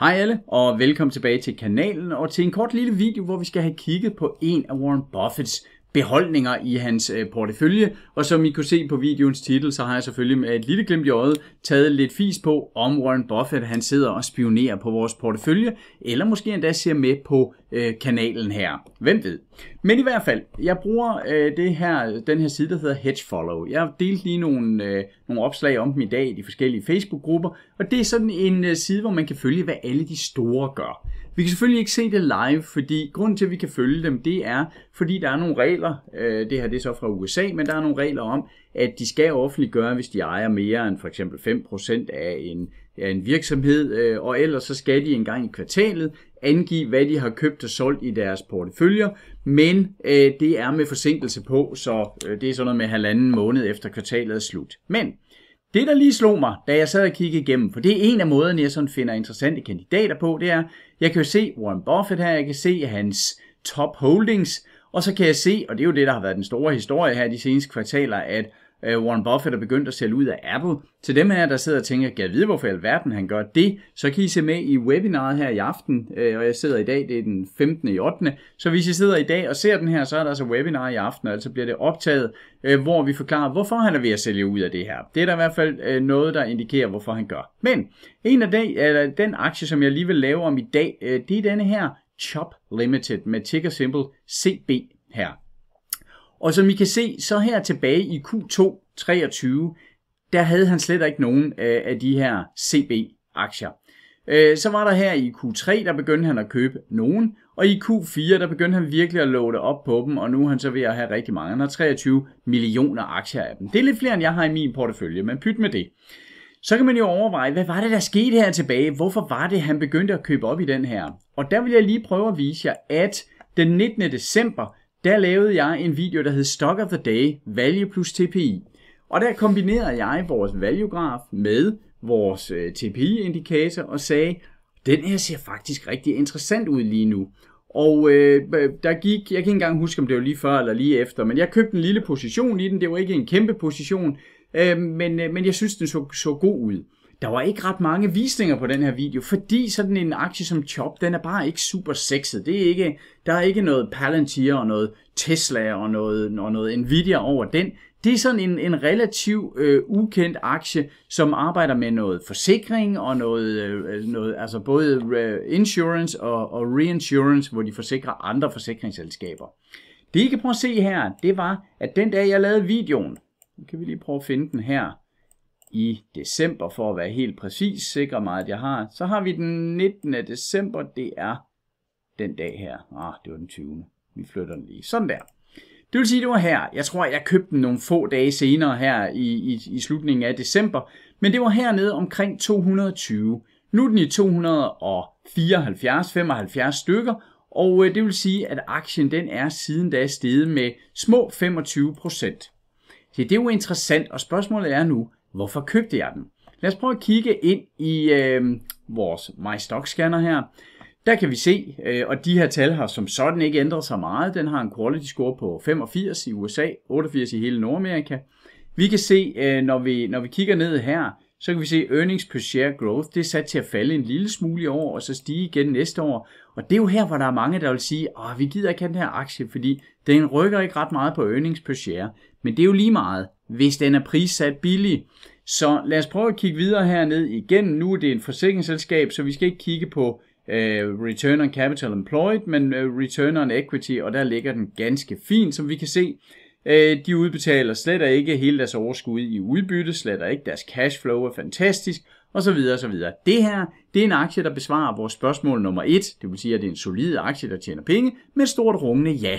Hej alle, og velkommen tilbage til kanalen og til en kort lille video, hvor vi skal have kigget på en af Warren Buffets beholdninger i hans øh, portefølje. Og som I kunne se på videoens titel, så har jeg selvfølgelig med et lille glimt i øjet taget lidt fis på, om Warren Buffett han sidder og spionerer på vores portefølje, eller måske endda ser med på øh, kanalen her. Hvem ved? Men i hvert fald, jeg bruger øh, det her, den her side, der hedder HedgeFollow. Jeg har delt lige nogle, øh, nogle opslag om dem i dag i de forskellige Facebook-grupper, og det er sådan en øh, side, hvor man kan følge, hvad alle de store gør. Vi kan selvfølgelig ikke se det live, fordi grunden til, at vi kan følge dem, det er, fordi der er nogle regler, øh, det her det er så fra USA, men der er nogle regler om, at de skal offentliggøre, hvis de ejer mere end for eksempel 5% af en, af en virksomhed, øh, og ellers så skal de engang i kvartalet angive, hvad de har købt og solgt i deres porteføljer, men øh, det er med forsinkelse på, så øh, det er sådan noget med halvanden måned efter kvartalet er slut. Men det, der lige slog mig, da jeg sad og kiggede igennem, for det er en af måderne, jeg sådan finder interessante kandidater på, det er, jeg kan jo se Warren Buffett her, jeg kan se hans top holdings, og så kan jeg se, og det er jo det, der har været den store historie her de seneste kvartaler, at øh, Warren Buffett er begyndt at sælge ud af Apple. Til dem her, der sidder og tænker, kan jeg vide, hvorfor i alverden han gør det, så kan I se med i webinaret her i aften, øh, og jeg sidder i dag, det er den 15. i 8. Så hvis I sidder i dag og ser den her, så er der altså webinar i aften, og altså bliver det optaget, øh, hvor vi forklarer, hvorfor han er ved at sælge ud af det her. Det er der i hvert fald øh, noget, der indikerer, hvorfor han gør. Men en af de, eller den aktie, som jeg lige vil lave om i dag, øh, det er denne her Chop Limited med ticker symbol CB her. Og som I kan se, så her tilbage i Q2 23, der havde han slet ikke nogen af de her CB-aktier. Øh, så var der her i Q3, der begyndte han at købe nogen, og i Q4, der begyndte han virkelig at låne op på dem, og nu er han så ved at have rigtig mange. Han har 23 millioner aktier af dem. Det er lidt flere, end jeg har i min portefølje, men pyt med det. Så kan man jo overveje, hvad var det, der skete her tilbage? Hvorfor var det, han begyndte at købe op i den her? Og der vil jeg lige prøve at vise jer, at den 19. december, der lavede jeg en video, der hed Stock of the Day, Value plus TPI. Og der kombinerede jeg vores valuegraf med vores øh, TPI-indikator og sagde, den her ser faktisk rigtig interessant ud lige nu. Og øh, der gik, jeg kan ikke engang huske, om det var lige før eller lige efter, men jeg købte en lille position i den. Det var ikke en kæmpe position, øh, men, øh, men jeg synes, den så, så god ud der var ikke ret mange visninger på den her video, fordi sådan en aktie som Chop, den er bare ikke super sexet. Det er ikke, der er ikke noget Palantir og noget Tesla og noget, og noget Nvidia over den. Det er sådan en, en relativ øh, ukendt aktie, som arbejder med noget forsikring og noget, øh, noget altså både øh, insurance og, og reinsurance, hvor de forsikrer andre forsikringsselskaber. Det I kan prøve at se her, det var, at den dag jeg lavede videoen, nu kan vi lige prøve at finde den her, i december, for at være helt præcis, sikre mig, at jeg har. Så har vi den 19. december, det er den dag her. Ah, det var den 20. Vi flytter den lige. Sådan der. Det vil sige, det var her. Jeg tror, jeg købte den nogle få dage senere her i, i, i slutningen af december. Men det var hernede omkring 220. Nu er den i 274, 75 stykker, og øh, det vil sige, at aktien den er siden da steget med små 25 procent. Det er jo interessant, og spørgsmålet er nu, Hvorfor købte jeg den? Lad os prøve at kigge ind i øh, vores My Stock Scanner her. Der kan vi se, øh, og de her tal har som sådan ikke ændret sig meget. Den har en quality score på 85 i USA, 88 i hele Nordamerika. Vi kan se, øh, når, vi, når vi kigger ned her, så kan vi se earnings per share growth, det er sat til at falde en lille smule i år, og så stige igen næste år. Og det er jo her, hvor der er mange, der vil sige, at vi gider ikke have den her aktie, fordi den rykker ikke ret meget på earnings per share. Men det er jo lige meget hvis den er prissat billig. Så lad os prøve at kigge videre herned igen. Nu er det en forsikringsselskab, så vi skal ikke kigge på øh, Return on Capital Employed, men øh, Return on Equity, og der ligger den ganske fint, som vi kan se. Øh, de udbetaler slet ikke hele deres overskud i udbytte, slet ikke deres cashflow er fantastisk, og så videre, og så videre. Det her, det er en aktie, der besvarer vores spørgsmål nummer 1, det vil sige, at det er en solid aktie, der tjener penge, med et stort rungende ja.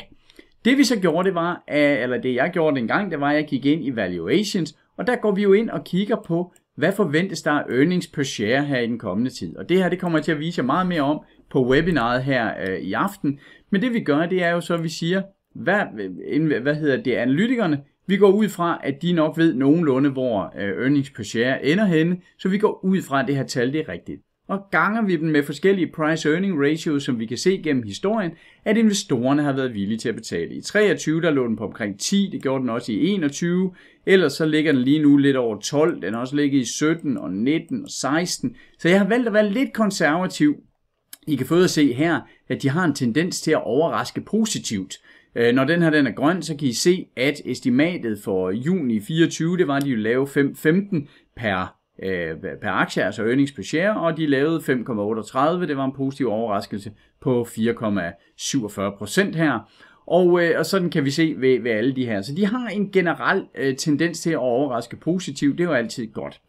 Det vi så gjorde, det var, eller det jeg gjorde dengang, det var, at jeg gik ind i valuations, og der går vi jo ind og kigger på, hvad forventes der af earnings per share her i den kommende tid. Og det her, det kommer jeg til at vise jer meget mere om på webinaret her øh, i aften. Men det vi gør, det er jo så, at vi siger, hvad, hvad hedder det, analytikerne, vi går ud fra, at de nok ved nogenlunde, hvor øh, earnings per share ender henne, så vi går ud fra, at det her tal det er rigtigt og ganger vi dem med forskellige price-earning ratios, som vi kan se gennem historien, at investorerne har været villige til at betale. I 23 der lå den på omkring 10, det gjorde den også i 21, ellers så ligger den lige nu lidt over 12, den har også ligget i 17 og 19 og 16, så jeg har valgt at være lidt konservativ. I kan få at se her, at de har en tendens til at overraske positivt. Øh, når den her den er grøn, så kan I se, at estimatet for juni 24, det var, at de ville lave 5,15 per øh, per aktie, altså earnings per share, og de lavede 5,38. Det var en positiv overraskelse på 4,47 procent her. Og, øh, og sådan kan vi se ved, ved alle de her. Så de har en generel øh, tendens til at overraske positivt. Det er jo altid godt.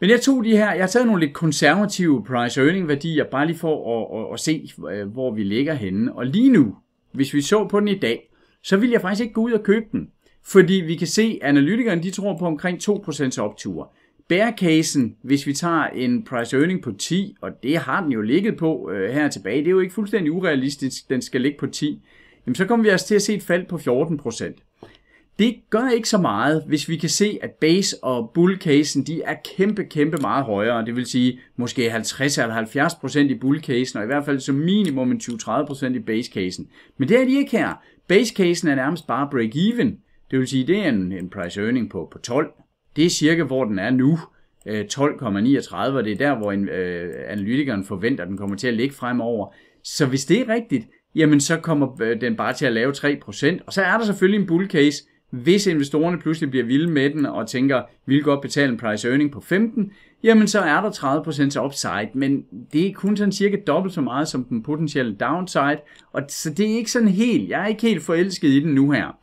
Men jeg tog de her, jeg har taget nogle lidt konservative price earning værdier, bare lige for at, at, at se, øh, hvor vi ligger henne. Og lige nu, hvis vi så på den i dag, så vil jeg faktisk ikke gå ud og købe den. Fordi vi kan se, at analytikerne de tror på omkring 2% opture. Bærekasen, hvis vi tager en price earning på 10, og det har den jo ligget på øh, her tilbage, det er jo ikke fuldstændig urealistisk, den skal ligge på 10, jamen så kommer vi altså til at se et fald på 14 Det gør ikke så meget, hvis vi kan se, at base og bull casen, de er kæmpe, kæmpe meget højere. Det vil sige måske 50 eller 70 i bull casen, og i hvert fald som minimum en 20-30 i base casen. Men det er de ikke her. Base casen er nærmest bare break even. Det vil sige, det er en, en price earning på, på 12 det er cirka, hvor den er nu. 12,39, øh, og det er der, hvor en, øh, analytikeren forventer, at den kommer til at ligge fremover. Så hvis det er rigtigt, jamen så kommer øh, den bare til at lave 3%, og så er der selvfølgelig en bull case, hvis investorerne pludselig bliver vilde med den og tænker, vi vil godt betale en price earning på 15, jamen så er der 30% upside, men det er kun sådan cirka dobbelt så meget som den potentielle downside, og så det er ikke sådan helt, jeg er ikke helt forelsket i den nu her.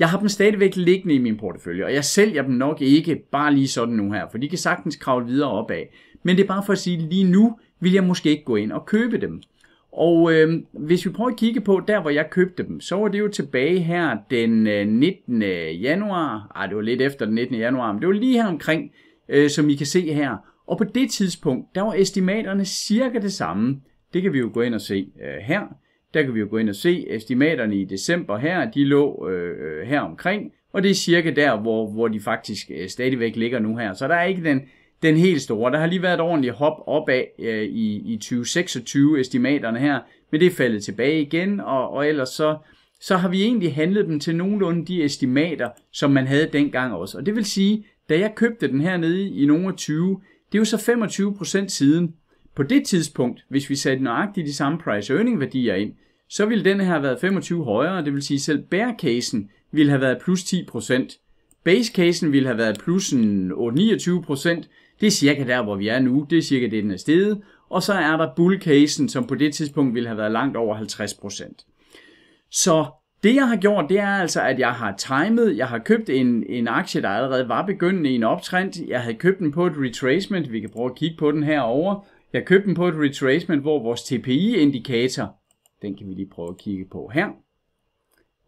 Jeg har dem stadigvæk liggende i min portefølje, og jeg sælger dem nok ikke bare lige sådan nu her, for de kan sagtens kravle videre opad. Men det er bare for at sige, at lige nu vil jeg måske ikke gå ind og købe dem. Og øh, hvis vi prøver at kigge på der, hvor jeg købte dem, så var det jo tilbage her den 19. Øh, januar. Ej, det var lidt efter den 19. januar, men det var lige her omkring, øh, som I kan se her. Og på det tidspunkt, der var estimaterne cirka det samme. Det kan vi jo gå ind og se øh, her der kan vi jo gå ind og se, estimaterne i december her, de lå øh, øh, her omkring, og det er cirka der, hvor, hvor de faktisk øh, stadigvæk ligger nu her. Så der er ikke den, den helt store. Der har lige været et ordentligt hop opad øh, i, i 2026 estimaterne her, men det er faldet tilbage igen, og, og ellers så, så har vi egentlig handlet dem til nogenlunde de estimater, som man havde dengang også. Og det vil sige, da jeg købte den her nede i nogle 20, det er jo så 25% siden, på det tidspunkt, hvis vi satte nøjagtigt de samme price earning værdier ind, så ville den have været 25 højere, det vil sige selv bear casen ville have været plus 10%. Base casen ville have været plus 29 Det er cirka der, hvor vi er nu. Det er cirka det, den er steget. Og så er der bull casen, som på det tidspunkt ville have været langt over 50%. Så det jeg har gjort, det er altså, at jeg har timet, jeg har købt en, en aktie, der allerede var begyndende i en optrend. Jeg havde købt den på et retracement, vi kan prøve at kigge på den herover. Jeg købte den på et retracement, hvor vores TPI-indikator, den kan vi lige prøve at kigge på her.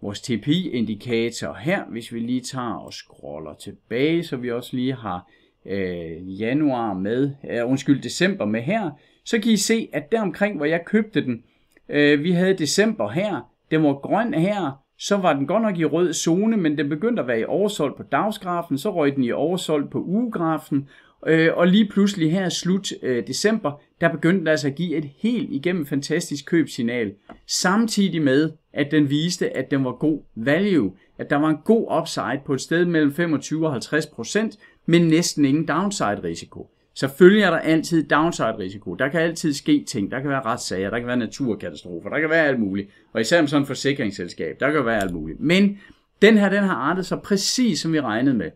Vores TPI-indikator her, hvis vi lige tager og scroller tilbage, så vi også lige har øh, januar med, øh, undskyld, december med her, så kan I se, at der omkring, hvor jeg købte den, øh, vi havde december her, den var grøn her, så var den godt nok i rød zone, men den begyndte at være i oversold på dagsgrafen, så røg den i oversold på ugegrafen, Øh, og lige pludselig her slut øh, december, der begyndte den altså at give et helt igennem fantastisk købsignal. Samtidig med, at den viste, at den var god value. At der var en god upside på et sted mellem 25 og 50 procent, men næsten ingen downside risiko. Selvfølgelig er der altid downside risiko. Der kan altid ske ting. Der kan være retssager, der kan være naturkatastrofer, der kan være alt muligt. Og især med sådan et forsikringsselskab, der kan være alt muligt. Men den her, den har artet sig præcis som vi regnede med.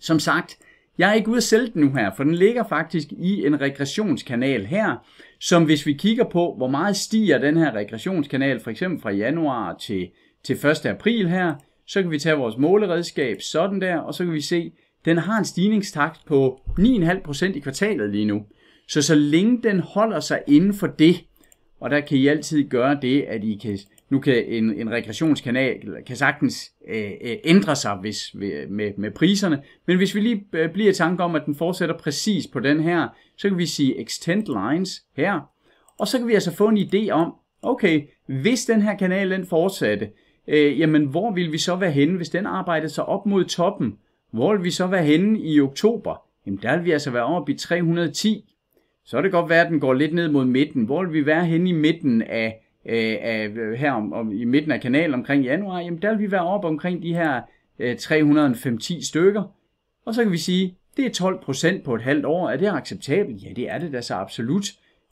Som sagt, jeg er ikke ude at sælge den nu her, for den ligger faktisk i en regressionskanal her, som hvis vi kigger på, hvor meget stiger den her regressionskanal, for eksempel fra januar til, til 1. april her, så kan vi tage vores måleredskab sådan der, og så kan vi se, den har en stigningstakt på 9,5% i kvartalet lige nu. Så så længe den holder sig inden for det, og der kan I altid gøre det, at I kan nu kan en, en regressionskanal kan sagtens øh, øh, ændre sig hvis, med, med priserne, men hvis vi lige øh, bliver i tanke om, at den fortsætter præcis på den her, så kan vi sige extend lines her, og så kan vi altså få en idé om, okay, hvis den her kanal den fortsatte, øh, jamen hvor vil vi så være henne, hvis den arbejdede sig op mod toppen, hvor vil vi så være henne i oktober? Jamen der vil vi altså være oppe i 310. Så er det godt være, at den går lidt ned mod midten. Hvor vil vi være henne i midten af øh, af, øh, her om, om, i midten af kanalen omkring januar, jamen der vil vi være oppe omkring de her øh, 305-10 stykker. Og så kan vi sige, det er 12 procent på et halvt år. Er det acceptabelt? Ja, det er det da så absolut.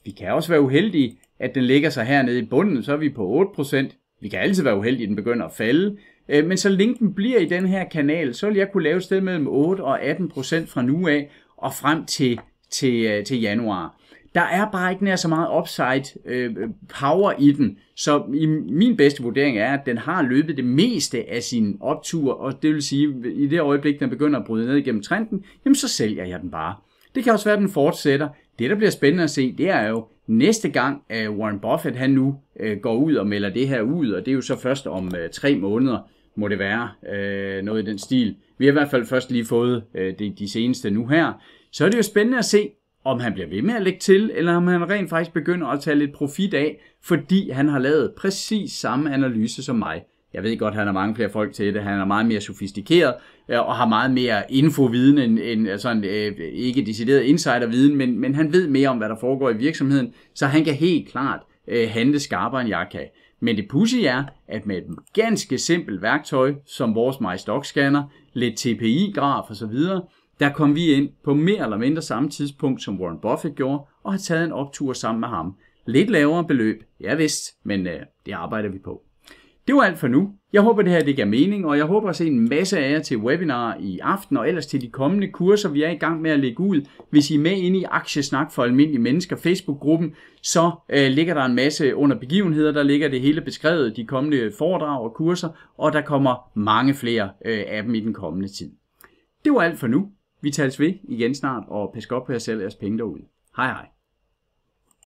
Vi kan også være uheldige, at den ligger sig hernede i bunden, så er vi på 8 procent. Vi kan altid være uheldige, at den begynder at falde. Øh, men så længe den bliver i den her kanal, så vil jeg kunne lave et sted mellem 8 og 18 procent fra nu af og frem til, til, øh, til januar der er bare ikke nær så meget upside øh, power i den. Så i min bedste vurdering er, at den har løbet det meste af sin optur, og det vil sige, at i det øjeblik, den begynder at bryde ned igennem trenden, jamen så sælger jeg den bare. Det kan også være, at den fortsætter. Det, der bliver spændende at se, det er jo næste gang, at Warren Buffett han nu øh, går ud og melder det her ud, og det er jo så først om øh, tre måneder, må det være øh, noget i den stil. Vi har i hvert fald først lige fået øh, de, de seneste nu her. Så er det jo spændende at se, om han bliver ved med at lægge til, eller om han rent faktisk begynder at tage lidt profit af, fordi han har lavet præcis samme analyse som mig. Jeg ved godt, at han har mange flere folk til det. Han er meget mere sofistikeret øh, og har meget mere infoviden end, end øh, sådan, øh, ikke decideret insiderviden, men, men han ved mere om, hvad der foregår i virksomheden, så han kan helt klart øh, handle skarpere, end jeg kan. Men det pussy er, at med et ganske simpelt værktøj, som vores MyStock-scanner, lidt TPI-graf osv., der kom vi ind på mere eller mindre samme tidspunkt, som Warren Buffett gjorde, og har taget en optur sammen med ham. Lidt lavere beløb, ja vist, men øh, det arbejder vi på. Det var alt for nu. Jeg håber, det her det gav mening, og jeg håber at se en masse af jer til webinar i aften, og ellers til de kommende kurser, vi er i gang med at lægge ud. Hvis I er med inde i Aktiesnak for Almindelige Mennesker Facebook-gruppen, så øh, ligger der en masse under begivenheder, der ligger det hele beskrevet, de kommende foredrag og kurser, og der kommer mange flere øh, af dem i den kommende tid. Det var alt for nu. Vi tales ved igen snart, og pas godt på jer selv og jeres penge derude. Hej hej.